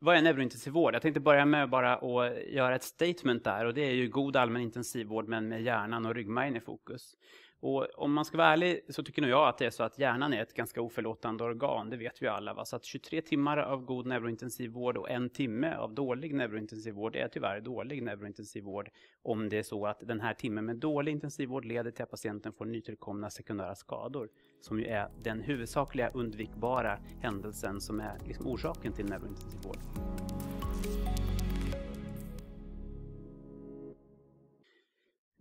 vad är neurointensivvård? Jag tänkte börja med bara att göra ett statement där och det är ju god allmän intensivvård men med hjärnan och ryggmärgen i fokus. Och om man ska vara ärlig så tycker nog jag att det är så att hjärnan är ett ganska oförlåtande organ, det vet vi alla. Va? Så att 23 timmar av god neurointensivvård och en timme av dålig neurointensivvård är tyvärr dålig neurointensivvård om det är så att den här timmen med dålig intensivvård leder till att patienten får nytillkomna sekundära skador, som ju är den huvudsakliga undvikbara händelsen som är liksom orsaken till neurointensivvård. vård.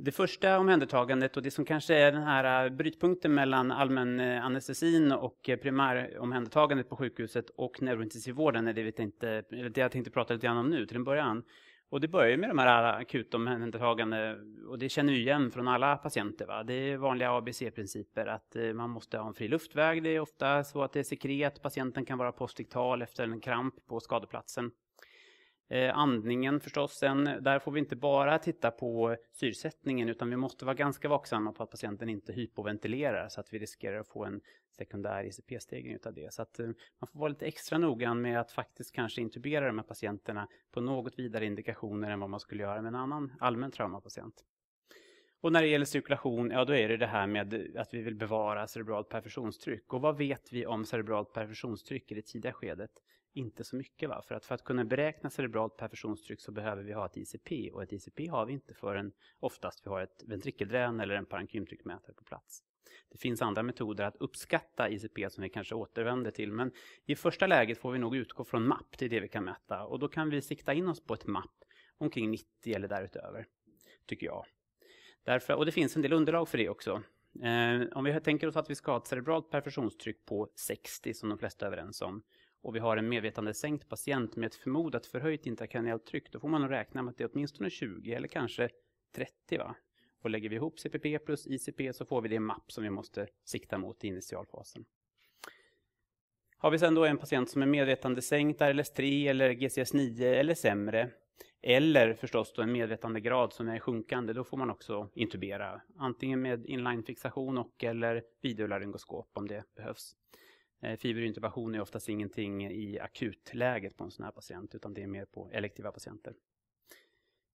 Det första omhändertagandet och det som kanske är den här äh, brytpunkten mellan allmän äh, anestesin och äh, primäromhändertagandet på sjukhuset och neurointensivvården är det, vi tänkte, det jag tänkte prata lite grann om nu till en början. Och det börjar med de här akutomhändertagande och det känner vi igen från alla patienter. Va? Det är vanliga ABC-principer att man måste ha en fri luftväg. Det är ofta så att det är sekret. Patienten kan vara postiktal efter en kramp på skadeplatsen. Eh, andningen förstås. Sen, eh, där får vi inte bara titta på syresättningen utan vi måste vara ganska vaksamma på att patienten inte hypoventilerar så att vi riskerar att få en sekundär ICP-stegring utav det. Så att eh, man får vara lite extra noggrann med att faktiskt kanske intubera de här patienterna på något vidare indikationer än vad man skulle göra med en annan allmän traumapatient. Och när det gäller cirkulation, ja då är det det här med att vi vill bevara cerebralt perfusionstryck. Och vad vet vi om cerebralt perfusionstryck i det tidiga skedet? inte så mycket. Va? För att, för att kunna beräkna cerebralt perfusionstryck så behöver vi ha ett ICP och ett ICP har vi inte förrän oftast vi har ett ventrikeldrän eller en parenkymtryckmätare på plats. Det finns andra metoder att uppskatta ICP som vi kanske återvänder till men i första läget får vi nog utgå från MAP, det är det vi kan mäta och då kan vi sikta in oss på ett MAP omkring 90 eller därutöver, tycker jag. Därför, och det finns en del underlag för det också. Eh, om vi tänker oss att vi ska ha ett cerebralt perfusionstryck på 60 som de flesta är överens om och vi har en medvetandesänkt patient med ett förmodat förhöjt interkraniellt tryck, då får man nog räkna med att det är åtminstone 20 eller kanske 30. Va? Och lägger vi ihop CPP plus ICP så får vi det mapp som vi måste sikta mot i initialfasen. Har vi sen då en patient som är medvetandesänkt, RLS3 eller GCS9 eller sämre, eller förstås då en medvetandegrad som är sjunkande, då får man också intubera, antingen med inline-fixation och eller videolaryngoskop om det behövs. Eh, Fiberintubationen är oftast ingenting i akutläget på en sån här patient, utan det är mer på elektiva patienter.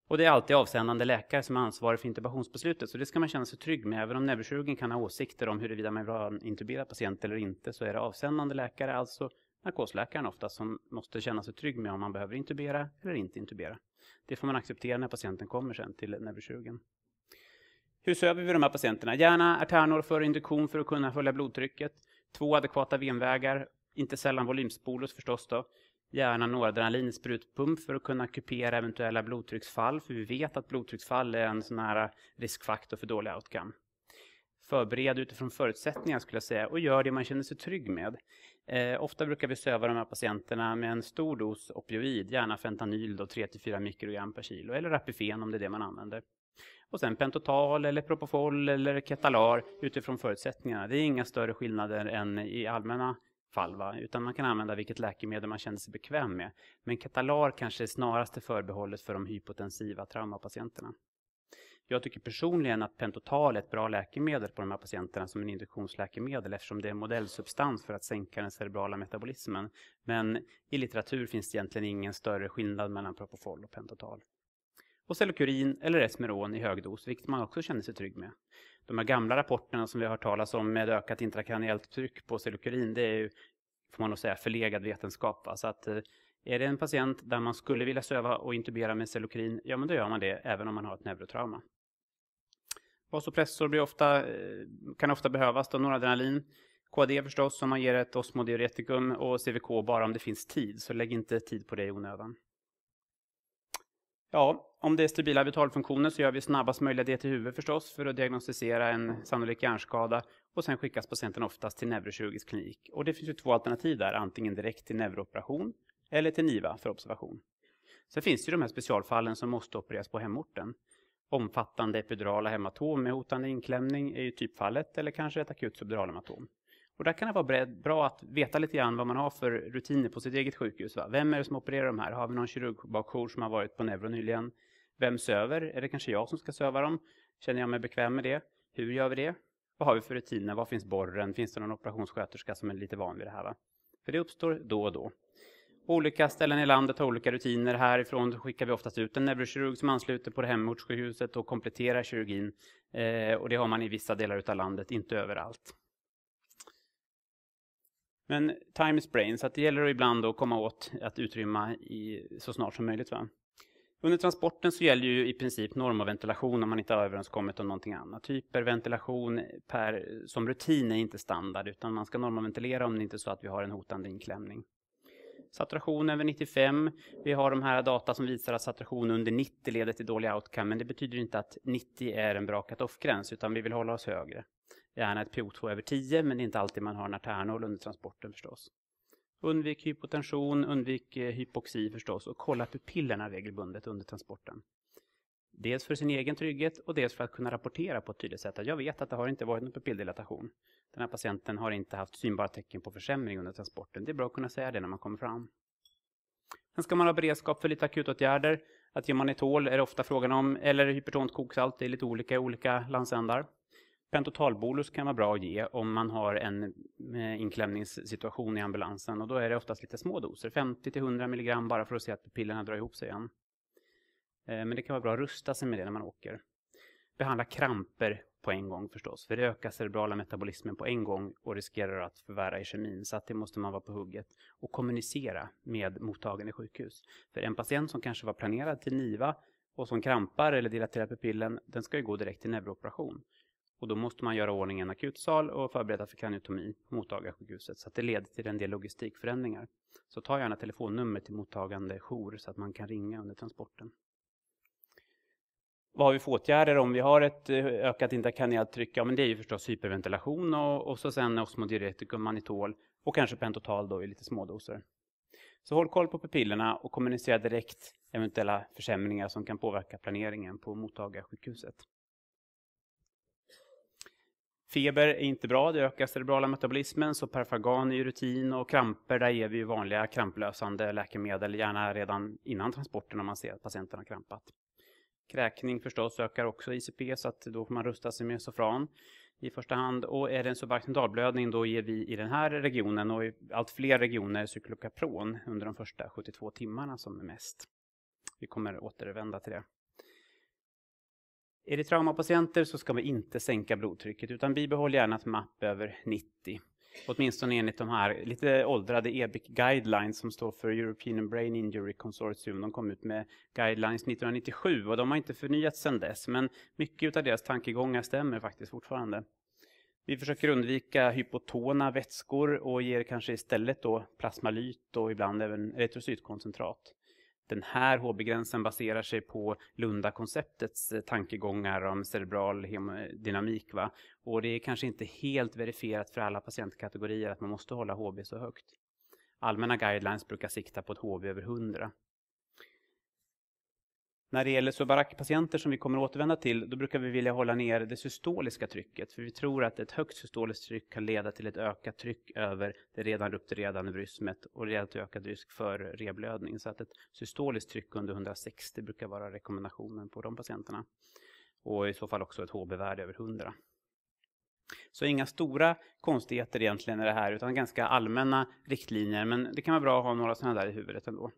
Och det är alltid avsändande läkare som är ansvarig för intubationsbeslutet, så det ska man känna sig trygg med. Även om neurokirurgen kan ha åsikter om huruvida man vill ha en intuberad patient eller inte, så är det avsändande läkare, alltså narkosläkaren ofta, som måste känna sig trygg med om man behöver intubera eller inte intubera. Det får man acceptera när patienten kommer sen till neurokirurgen. Hur söver vi de här patienterna? Gärna arternor för induktion för att kunna följa blodtrycket. Två adekvata venvägar, inte sällan volymspolus förstås då. Gärna noradrenalin i sprutpump för att kunna kupera eventuella blodtrycksfall, för vi vet att blodtrycksfall är en sån här riskfaktor för dålig outcome. Förbered utifrån förutsättningar skulle jag säga och gör det man känner sig trygg med. Eh, ofta brukar vi söva de här patienterna med en stor dos opioid, gärna fentanyl då 3-4 mikrogram per kilo eller Apifen om det är det man använder. Och sen pentotal eller propofol eller ketalar utifrån förutsättningarna. Det är inga större skillnader än i allmänna fall, va? utan man kan använda vilket läkemedel man känner sig bekväm med. Men ketalar kanske är snarast är förbehållet för de hypotensiva traumapatienterna. Jag tycker personligen att pentotal är ett bra läkemedel på de här patienterna som en induktionsläkemedel eftersom det är en modellsubstans för att sänka den cerebrala metabolismen. Men i litteratur finns det egentligen ingen större skillnad mellan propofol och pentotal och Selokurin eller Esmeron i hög dos, vilket man också känner sig trygg med. De här gamla rapporterna som vi har hört talas om med ökat intrakraniellt tryck på Selokurin, det är ju, får man nog säga, förlegad vetenskap. Va? Så att eh, är det en patient där man skulle vilja söva och intubera med Selokurin, ja men då gör man det även om man har ett neurotrauma. Vasopressor blir ofta, eh, kan ofta behövas, då noradrenalin. KD förstås, om man ger ett osmodiuretikum och CVK bara om det finns tid, så lägg inte tid på det i onödan. Ja, om det är stabila vitalfunktioner så gör vi snabbast möjliga det huvudet förstås för att diagnostisera en sannolik hjärnskada och sen skickas patienten oftast till neurokirurgisk klinik. Och det finns ju två alternativ där, antingen direkt till neurooperation eller till NIVA för observation. Sen finns det ju de här specialfallen som måste opereras på hemorten. Omfattande epidurala hematom med hotande inklämning är ju typfallet eller kanske ett akut subduralhematom. hematom. Och där kan det vara bra att veta lite grann vad man har för rutiner på sitt eget sjukhus. Va? Vem är det som opererar de här? Har vi någon kirurgbakjour som har varit på neuro nyligen? Vem söver? Är det kanske jag som ska söva dem? Känner jag mig bekväm med det? Hur gör vi det? Vad har vi för rutiner? Var finns borren? Finns det någon operationssköterska som är lite van vid det här? Va? För det uppstår då och då. olika ställen i landet har olika rutiner. Härifrån skickar vi oftast ut en neurokirurg som ansluter på hemortssjukhuset och kompletterar kirurgin. Eh, och det har man i vissa delar av landet, inte överallt. Men time is brain, så det gäller ibland att komma åt att utrymma i, så snart som möjligt. Va? Under transporten så gäller ju i princip norm och ventilation om man inte har överenskommit om någonting annat. Hyperventilation per, som rutin är inte standard utan man ska normaventilera om det inte är så att vi har en hotande inklämning. Saturation över 95. Vi har de här data som visar att saturation under 90 leder till dålig outcome men det betyder inte att 90 är en bra cut-off-gräns utan vi vill hålla oss högre gärna ett PO2 över 10, men det är inte alltid man har Naternol under transporten förstås. Undvik hypotension, undvik eh, hypoxi förstås och kolla pupillerna regelbundet under transporten. Dels för sin egen trygghet och dels för att kunna rapportera på ett tydligt sätt att jag vet att det har inte varit någon pupilldilatation. Den här patienten har inte haft synbara tecken på försämring under transporten. Det är bra att kunna säga det när man kommer fram. Sen ska man ha beredskap för lite akutåtgärder. Att ge manitol är det ofta frågan om, eller hypertont koksalt, det är lite olika i olika landsändar pentotalbolus kan vara bra att ge om man har en eh, inklämningssituation i ambulansen och då är det oftast lite små doser, 50-100 milligram bara för att se att pupillerna drar ihop sig igen. Eh, men det kan vara bra att rusta sig med det när man åker. Behandla kramper på en gång förstås, för det ökar cerebrala metabolismen på en gång och riskerar att förvärra i kemin. så att det måste man vara på hugget. Och kommunicera med mottagande sjukhus. För en patient som kanske var planerad till NIVA och som krampar eller dilaterar pupillen, den ska ju gå direkt till neurooperation. Och då måste man göra ordning en akutsal och förbereda för kraniotomi på mottagarsjukhuset. Så att det leder till en del logistikförändringar. Så ta gärna telefonnummer till mottagande jour så att man kan ringa under transporten. Vad har vi för åtgärder om vi har ett eh, ökat intrakraniellt tryck? Ja, men det är ju förstås hyperventilation och, och så sen osmodiureticum, manitol och kanske pentotal då i lite smådoser. Så håll koll på pupillerna och kommunicera direkt eventuella försämringar som kan påverka planeringen på mottagarsjukhuset. Feber är inte bra, det ökar cerebrala metabolismen, så perfagan i rutin och kramper, där ger vi ju vanliga kramplösande läkemedel, gärna redan innan transporten om man ser att patienten har krampat. Kräkning förstås ökar också ICP, så att då får man rusta sig med Sofran i första hand. Och är det en subarachnoidalblödning då ger vi i den här regionen och i allt fler regioner cyklokapron under de första 72 timmarna som är mest. Vi kommer återvända till det. Är det traumapatienter så ska vi inte sänka blodtrycket utan bibehåll gärna ett mapp över 90. Åtminstone enligt de här lite åldrade EBIC guidelines som står för European Brain Injury Consortium. De kom ut med guidelines 1997 och de har inte förnyats sedan dess men mycket av deras tankegångar stämmer faktiskt fortfarande. Vi försöker undvika hypotona vätskor och ger kanske istället då plasmalyt och ibland även retrocytkoncentrat den här HB-gränsen baserar sig på Lunda-konceptets eh, tankegångar om cerebral hemodynamik. Va? Och det är kanske inte helt verifierat för alla patientkategorier att man måste hålla HB så högt. Allmänna guidelines brukar sikta på ett HB över 100. När det gäller Sobarak-patienter som vi kommer att återvända till, då brukar vi vilja hålla ner det systoliska trycket, för vi tror att ett högt systoliskt tryck kan leda till ett ökat tryck över det redan rupturerade brysmet och leda till ökad risk för reblödning. Så att ett systoliskt tryck under 160 brukar vara rekommendationen på de patienterna. Och i så fall också ett HB-värde över 100. Så inga stora konstigheter egentligen i det här, utan ganska allmänna riktlinjer, men det kan vara bra att ha några sådana där i huvudet ändå.